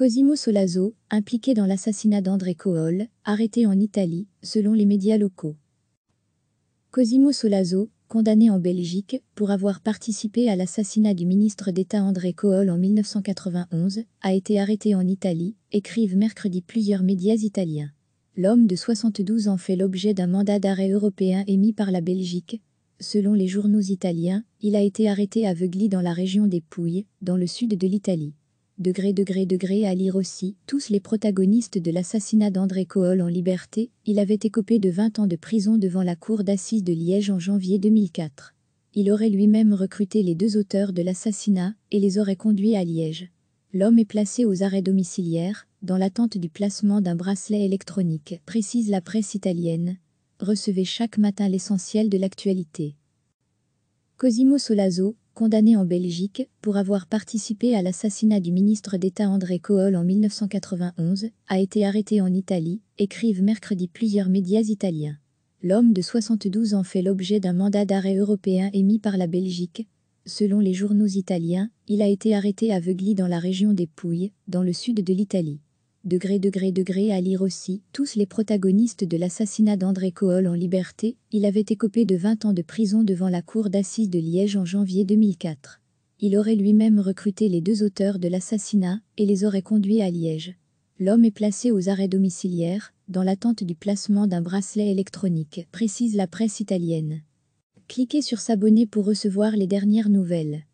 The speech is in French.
Cosimo Solazzo, impliqué dans l'assassinat d'André Cohol, arrêté en Italie, selon les médias locaux. Cosimo Solazzo, condamné en Belgique pour avoir participé à l'assassinat du ministre d'État André Cohol en 1991, a été arrêté en Italie, écrivent mercredi plusieurs médias italiens. L'homme de 72 ans fait l'objet d'un mandat d'arrêt européen émis par la Belgique. Selon les journaux italiens, il a été arrêté aveugli dans la région des Pouilles, dans le sud de l'Italie degré degré degré à lire aussi, tous les protagonistes de l'assassinat d'André Cohol en liberté, il avait écopé de 20 ans de prison devant la cour d'assises de Liège en janvier 2004. Il aurait lui-même recruté les deux auteurs de l'assassinat et les aurait conduits à Liège. L'homme est placé aux arrêts domiciliaires, dans l'attente du placement d'un bracelet électronique, précise la presse italienne. Recevez chaque matin l'essentiel de l'actualité. Cosimo Solazzo, condamné en Belgique pour avoir participé à l'assassinat du ministre d'État André Kohl en 1991, a été arrêté en Italie, écrivent mercredi plusieurs médias italiens. L'homme de 72 ans fait l'objet d'un mandat d'arrêt européen émis par la Belgique. Selon les journaux italiens, il a été arrêté à dans la région des Pouilles, dans le sud de l'Italie. Degré, degré, degré à lire aussi, tous les protagonistes de l'assassinat d'André Cohol en liberté, il avait écopé de 20 ans de prison devant la cour d'assises de Liège en janvier 2004. Il aurait lui-même recruté les deux auteurs de l'assassinat et les aurait conduits à Liège. L'homme est placé aux arrêts domiciliaires, dans l'attente du placement d'un bracelet électronique, précise la presse italienne. Cliquez sur s'abonner pour recevoir les dernières nouvelles.